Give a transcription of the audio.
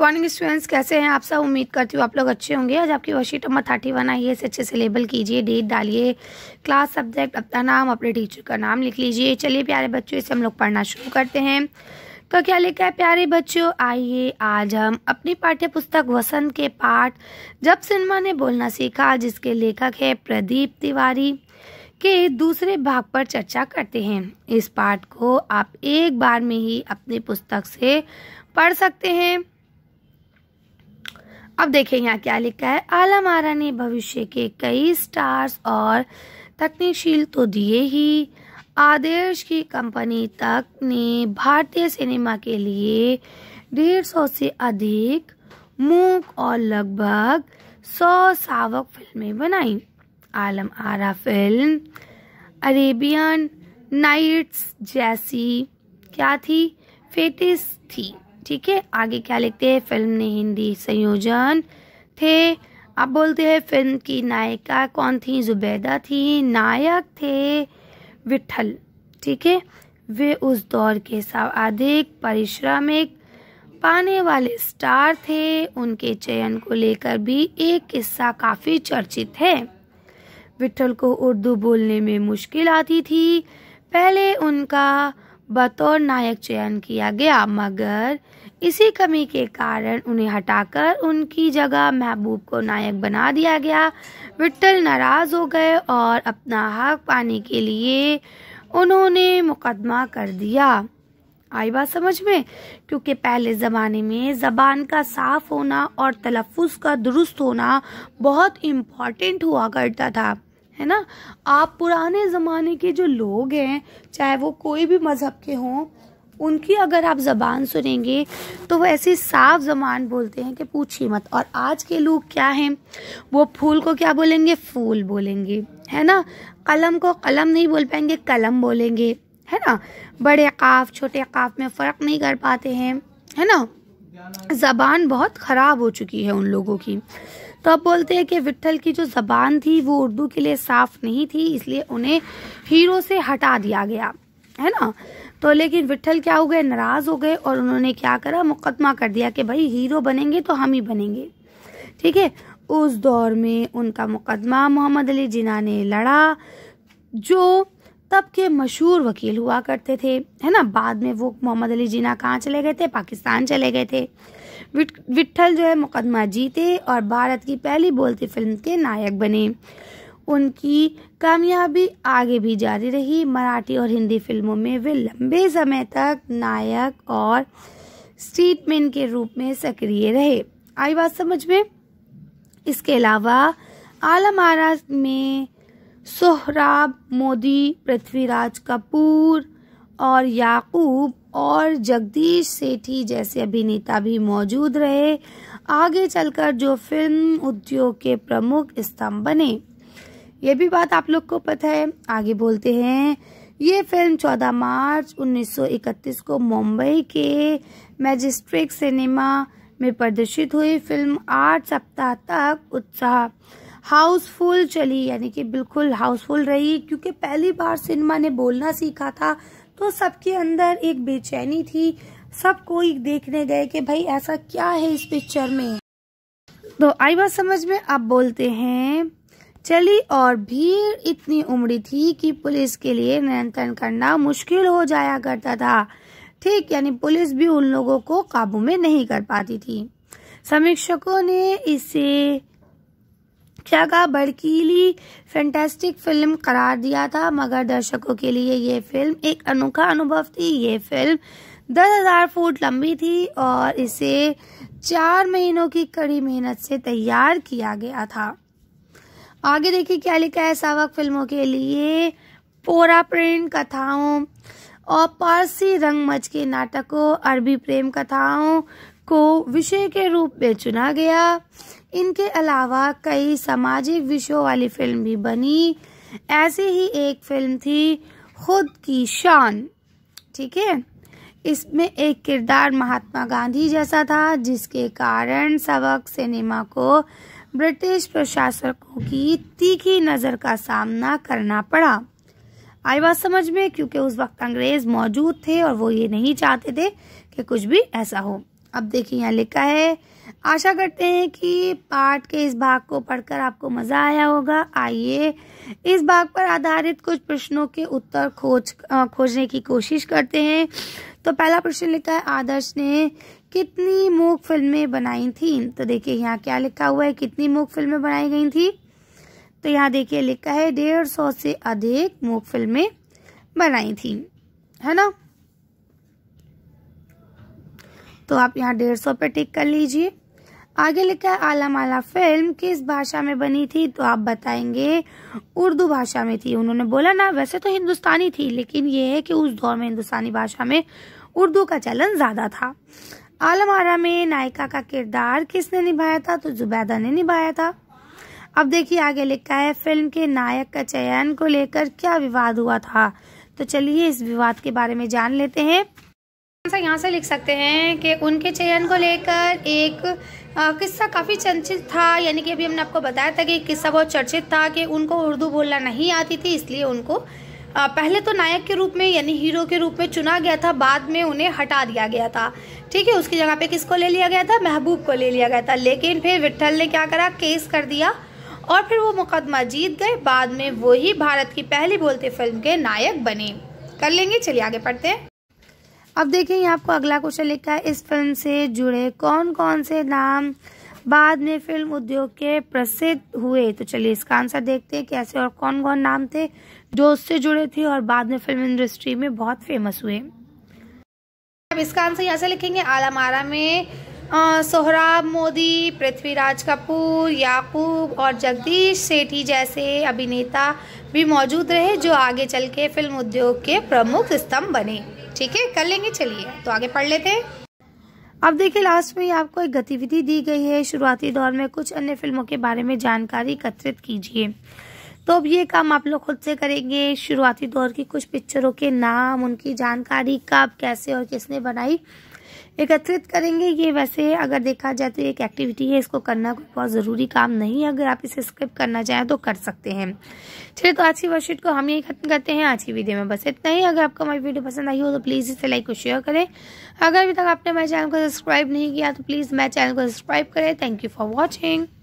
morning students कैसे हैं आप सब उम्मीद करती हूँ आप लोग अच्छे होंगे आज आपकी वर्कशीट नंबर थर्टी वन आई है इसे अच्छे से लेबल कीजिए डेट डालिए क्लास सब्जेक्ट अपना नाम अपने टीचर का नाम लिख लीजिए चलिए प्यारे बच्चों इसे हम लोग पढ़ना शुरू करते हैं तो क्या लिखा है प्यारे बच्चों आइए आज हम अपनी पाठ्य पुस्तक वसंत के पाठ जब सिनेमा ने बोलना सीखा जिसके लेखक है प्रदीप तिवारी के दूसरे भाग पर चर्चा करते हैं इस पाठ को आप एक बार में ही अपनी पुस्तक से पढ़ सकते हैं अब देखें यहाँ क्या लिखा है आरा ने भविष्य के कई स्टार्स और तकनीशील तो दिए ही आदेश की कंपनी तक ने भारतीय सिनेमा के लिए डेढ़ सौ से अधिक मूक और लगभग सौ सावक फिल्में बनाई Alam Ara film Arabian Nights जैसी क्या थी फेटिस थी ठीक है आगे क्या लिखते हैं फिल्म ने हिंदी संयोजन थे अब बोलते हैं फिल्म की नायिका कौन थी जुबैदा थी नायक थे विठल ठीक है वे उस दौर के सर्वाधिक परिश्रमिक पाने वाले स्टार थे उनके चयन को लेकर भी एक किस्सा काफ़ी चर्चित है विठल को उर्दू बोलने में मुश्किल आती थी पहले उनका बतौर नायक चयन किया गया मगर इसी कमी के कारण उन्हें हटाकर उनकी जगह महबूब को नायक बना दिया गया विट्ठल नाराज हो गए और अपना हक हाँ पाने के लिए उन्होंने मुकदमा कर दिया आई बात समझ में क्योंकि पहले ज़माने में ज़बान का साफ होना और तलफ़ का दुरुस्त होना बहुत इम्पोर्टेंट हुआ करता था है ना आप पुराने ज़माने के जो लोग हैं चाहे वो कोई भी मज़हब के हों उनकी अगर आप ज़बान सुनेंगे तो वो ऐसी साफ ज़बान बोलते हैं कि पूछिए मत और आज के लोग क्या हैं वो फूल को क्या बोलेंगे फूल बोलेंगे है ना कलम को कलम नहीं बोल पाएंगे कलम बोलेंगे है ना बड़े काफ छोटे काफ में फ़र्क नहीं कर पाते हैं है ना ज़बान बहुत ख़राब हो चुकी है उन लोगों की तो अब बोलते हैं कि विट्ठल की जो ज़बान थी वो उर्दू के लिए साफ़ नहीं थी इसलिए उन्हें हीरो से हटा दिया गया है ना तो लेकिन विट्ठल क्या हो गए नाराज़ हो गए और उन्होंने क्या करा मुकदमा कर दिया कि भाई हीरो बनेंगे तो हम ही बनेंगे ठीक है उस दौर में उनका मुकदमा मोहम्मद अली जिना ने लड़ा जो तब के मशहूर वकील हुआ करते थे है ना बाद में वो मोहम्मद अली जीना कहाँ चले गए थे पाकिस्तान चले गए थे विट्ठल जो है मुकदमा जीते और भारत की पहली बोलती फिल्म के नायक बने उनकी कामयाबी आगे भी जारी रही मराठी और हिंदी फिल्मों में वे लंबे समय तक नायक और स्ट्रीटमैन के रूप में सक्रिय रहे आई बात समझ में इसके अलावा आलम आरा में सोहराब मोदी पृथ्वीराज कपूर और याकूब और जगदीश सेठी जैसे अभिनेता भी मौजूद रहे आगे चलकर जो फिल्म उद्योग के प्रमुख स्तंभ बने ये भी बात आप लोग को पता है आगे बोलते हैं ये फिल्म 14 मार्च 1931 को मुंबई के मैजिस्ट्रेट सिनेमा में प्रदर्शित हुई फिल्म आठ सप्ताह तक उत्साह हाउसफुल चली यानी कि बिल्कुल हाउसफुल रही क्योंकि पहली बार सिनेमा ने बोलना सीखा था तो सबके अंदर एक बेचैनी थी सब कोई देखने गए कि भाई ऐसा क्या है इस पिक्चर में तो आई बात समझ में आप बोलते हैं चली और भीड़ इतनी उमड़ी थी कि पुलिस के लिए नियंत्रण करना मुश्किल हो जाया करता था ठीक यानी पुलिस भी उन लोगों को काबू में नहीं कर पाती थी समीक्षकों ने इसे जगह का भड़कीली फैंटेस्टिक फिल्म करार दिया था मगर दर्शकों के लिए ये फिल्म एक अनोखा अनुभव थी ये फिल्म दस हजार फुट लंबी थी और इसे चार महीनों की कड़ी मेहनत से तैयार किया गया था आगे देखिए क्या लिखा है सावक फिल्मों के लिए पोरा प्रेम कथाओं और पारसी रंगमच के नाटकों अरबी प्रेम कथाओं को विषय के रूप में चुना गया इनके अलावा कई सामाजिक विषयों वाली फिल्म भी बनी ऐसी ही एक फिल्म थी खुद की शान ठीक है इसमें एक किरदार महात्मा गांधी जैसा था जिसके कारण सबक सिनेमा को ब्रिटिश प्रशासकों की तीखी नज़र का सामना करना पड़ा आई बात समझ में क्योंकि उस वक्त अंग्रेज मौजूद थे और वो ये नहीं चाहते थे कि कुछ भी ऐसा हो अब देखिए यहाँ लिखा है आशा करते हैं कि पाठ के इस भाग को पढ़कर आपको मज़ा आया होगा आइए इस भाग पर आधारित कुछ प्रश्नों के उत्तर खोज खोजने की कोशिश करते हैं तो पहला प्रश्न लिखा है आदर्श ने कितनी मूक फिल्में बनाई थी तो देखिए यहाँ क्या लिखा हुआ है कितनी मूक फिल्में बनाई गई थी तो यहाँ देखिए लिखा है डेढ़ सौ से अधिक मूक फिल्में बनाई थी है ना तो आप यहाँ डेढ़ सौ पे टिक कर लीजिए आगे लिखा है आला माला फिल्म किस भाषा में बनी थी तो आप बताएंगे उर्दू भाषा में थी उन्होंने बोला ना वैसे तो हिंदुस्तानी थी लेकिन ये है कि उस दौर में हिंदुस्तानी भाषा में उर्दू का चलन ज़्यादा था आलमारा में नायिका का किरदार किसने निभाया था तो जुबैदा ने निभाया था अब देखिए आगे लिखा है फिल्म के नायक का चयन को लेकर क्या विवाद हुआ था तो चलिए इस विवाद के बारे में जान लेते हैं आंसर यहाँ से लिख सकते हैं कि उनके चयन को लेकर एक किस्सा काफ़ी चर्चित था यानी कि अभी हमने आपको बताया था कि किस्सा बहुत चर्चित था कि उनको उर्दू बोलना नहीं आती थी इसलिए उनको पहले तो नायक के रूप में यानी हीरो के रूप में चुना गया था बाद में उन्हें हटा दिया गया था ठीक है उसकी जगह पे किसको ले लिया गया था महबूब को ले लिया गया था लेकिन फिर विट्ठल ने क्या करा केस कर दिया और फिर वो मुकदमा जीत गए बाद में वही भारत की पहली बोलते फिल्म के नायक बने कर लेंगे चलिए आगे पढ़ते हैं अब देखिए यहाँ आपको अगला क्वेश्चन लिखा है इस फिल्म से जुड़े कौन कौन से नाम बाद में फिल्म उद्योग के प्रसिद्ध हुए तो चलिए इसका आंसर देखते हैं कैसे और कौन कौन नाम थे जो उससे जुड़े थे और बाद में फिल्म इंडस्ट्री में बहुत फेमस हुए अब इसका आंसर यहाँ से लिखेंगे आलामारा में सोहराब मोदी पृथ्वीराज कपूर याकूब और जगदीश सेठी जैसे अभिनेता भी मौजूद रहे जो आगे चल के फिल्म उद्योग के प्रमुख स्तंभ बने ठीक है कर लेंगे चलिए तो आगे पढ़ लेते हैं अब देखिए लास्ट में आपको एक गतिविधि दी गई है शुरुआती दौर में कुछ अन्य फिल्मों के बारे में जानकारी एकत्रित कीजिए तो अब ये काम आप लोग खुद से करेंगे शुरुआती दौर की कुछ पिक्चरों के नाम उनकी जानकारी कब कैसे और किसने बनाई एकत्रित करेंगे ये वैसे अगर देखा जाए तो एक एक्टिविटी है इसको करना कोई बहुत ज़रूरी काम नहीं है अगर आप इसे स्किप करना चाहें तो कर सकते हैं चलिए तो आज की वर्कशीट को हम यही खत्म करते हैं आज की वीडियो में बस इतना ही अगर आपको हमारी वीडियो पसंद आई हो तो प्लीज़ इसे लाइक और शेयर करें अगर अभी तक आपने हमारे चैनल को सब्सक्राइब नहीं किया तो प्लीज़ मेरे चैनल को सब्सक्राइब करें थैंक यू फॉर वॉचिंग